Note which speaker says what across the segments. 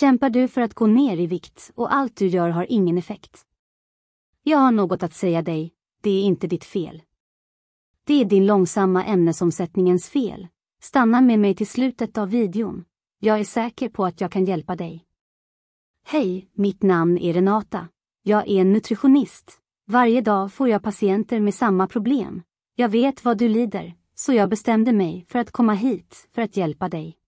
Speaker 1: Kämpar du för att gå ner i vikt och allt du gör har ingen effekt? Jag har något att säga dig, det är inte ditt fel. Det är din långsamma ämnesomsättningens fel. Stanna med mig till slutet av videon. Jag är säker på att jag kan hjälpa dig. Hej, mitt namn är Renata. Jag är en nutritionist. Varje dag får jag patienter med samma problem. Jag vet vad du lider, så jag bestämde mig för att komma hit för att hjälpa dig.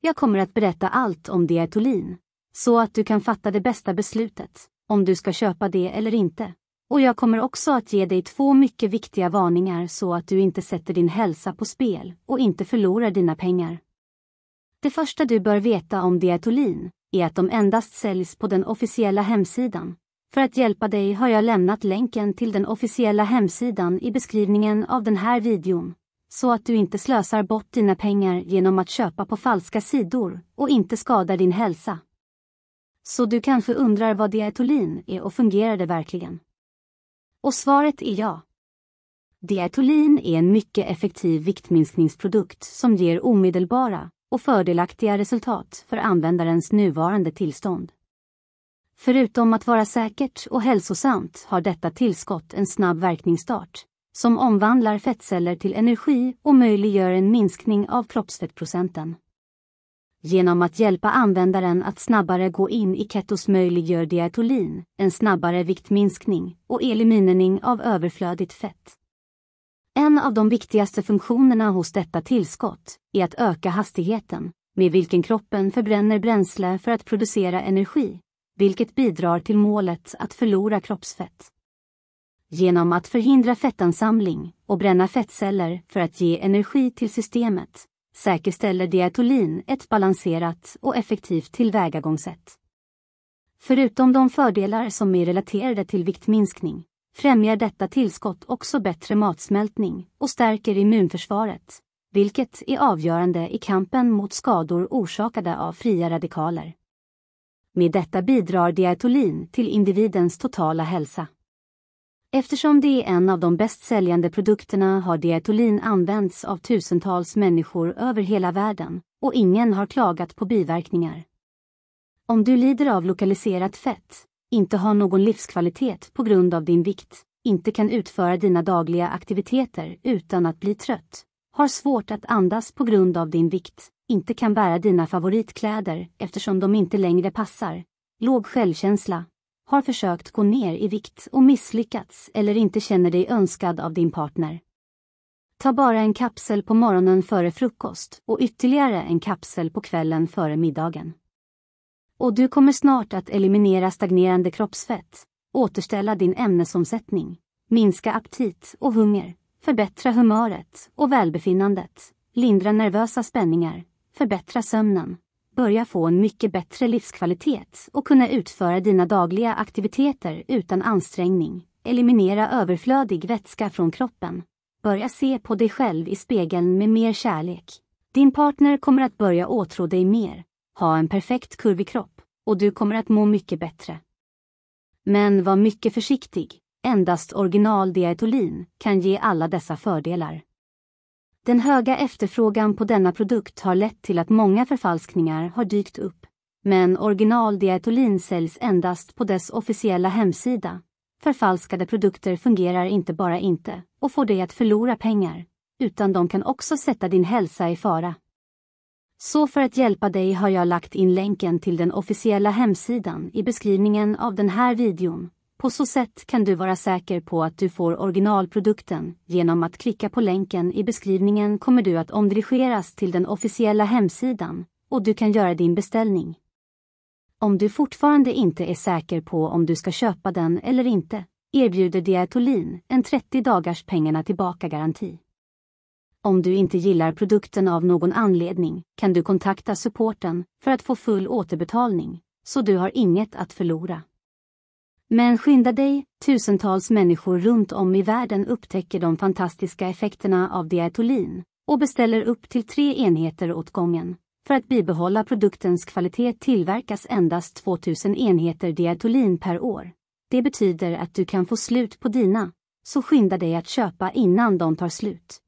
Speaker 1: Jag kommer att berätta allt om dietolin, så att du kan fatta det bästa beslutet, om du ska köpa det eller inte. Och jag kommer också att ge dig två mycket viktiga varningar så att du inte sätter din hälsa på spel och inte förlorar dina pengar. Det första du bör veta om dietolin är att de endast säljs på den officiella hemsidan. För att hjälpa dig har jag lämnat länken till den officiella hemsidan i beskrivningen av den här videon så att du inte slösar bort dina pengar genom att köpa på falska sidor och inte skadar din hälsa. Så du kanske undrar vad dietolin är och fungerar det verkligen? Och svaret är ja. Dietolin är en mycket effektiv viktminskningsprodukt som ger omedelbara och fördelaktiga resultat för användarens nuvarande tillstånd. Förutom att vara säkert och hälsosamt har detta tillskott en snabb verkningsstart, som omvandlar fettceller till energi och möjliggör en minskning av kroppsfettprocenten. Genom att hjälpa användaren att snabbare gå in i ketos möjliggör diatolin en snabbare viktminskning och eliminering av överflödigt fett. En av de viktigaste funktionerna hos detta tillskott är att öka hastigheten med vilken kroppen förbränner bränsle för att producera energi, vilket bidrar till målet att förlora kroppsfett genom att förhindra fettansamling och bränna fettceller för att ge energi till systemet, säkerställer diatolin ett balanserat och effektivt tillvägagångssätt. Förutom de fördelar som är relaterade till viktminskning, främjar detta tillskott också bättre matsmältning och stärker immunförsvaret, vilket är avgörande i kampen mot skador orsakade av fria radikaler. Med detta bidrar diatolin till individens totala hälsa. Eftersom det är en av de bäst säljande produkterna har dietolin använts av tusentals människor över hela världen och ingen har klagat på biverkningar. Om du lider av lokaliserat fett, inte har någon livskvalitet på grund av din vikt, inte kan utföra dina dagliga aktiviteter utan att bli trött, har svårt att andas på grund av din vikt, inte kan bära dina favoritkläder eftersom de inte längre passar, låg självkänsla, har försökt gå ner i vikt och misslyckats eller inte känner dig önskad av din partner. Ta bara en kapsel på morgonen före frukost och ytterligare en kapsel på kvällen före middagen. Och du kommer snart att eliminera stagnerande kroppsfett, återställa din ämnesomsättning, minska aptit och hunger, förbättra humöret och välbefinnandet, lindra nervösa spänningar, förbättra sömnen, börja få en mycket bättre livskvalitet och kunna utföra dina dagliga aktiviteter utan ansträngning. Eliminera överflödig vätska från kroppen. Börja se på dig själv i spegeln med mer kärlek. Din partner kommer att börja åtrå dig mer, ha en perfekt kurvig kropp och du kommer att må mycket bättre. Men var mycket försiktig. Endast original dietolin kan ge alla dessa fördelar. Den höga efterfrågan på denna produkt har lett till att många förfalskningar har dykt upp. Men original originaldiatolin säljs endast på dess officiella hemsida. Förfalskade produkter fungerar inte bara inte och får dig att förlora pengar, utan de kan också sätta din hälsa i fara. Så för att hjälpa dig har jag lagt in länken till den officiella hemsidan i beskrivningen av den här videon. På så sätt kan du vara säker på att du får originalprodukten. Genom att klicka på länken i beskrivningen kommer du att omdirigeras till den officiella hemsidan och du kan göra din beställning. Om du fortfarande inte är säker på om du ska köpa den eller inte erbjuder Diatolin en 30 dagars pengarna tillbaka-garanti. Om du inte gillar produkten av någon anledning kan du kontakta supporten för att få full återbetalning, så du har inget att förlora. Men skynda dig, tusentals människor runt om i världen upptäcker de fantastiska effekterna av diatolin och beställer upp till tre enheter åt gången. För att bibehålla produktens kvalitet tillverkas endast 2000 enheter diatolin per år. Det betyder att du kan få slut på dina, så skynda dig att köpa innan de tar slut.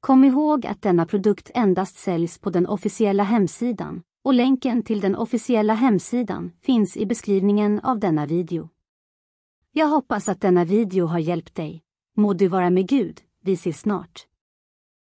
Speaker 1: Kom ihåg att denna produkt endast säljs på den officiella hemsidan och länken till den officiella hemsidan finns i beskrivningen av denna video. Jag hoppas att denna video har hjälpt dig. Må du vara med Gud, vi ses snart.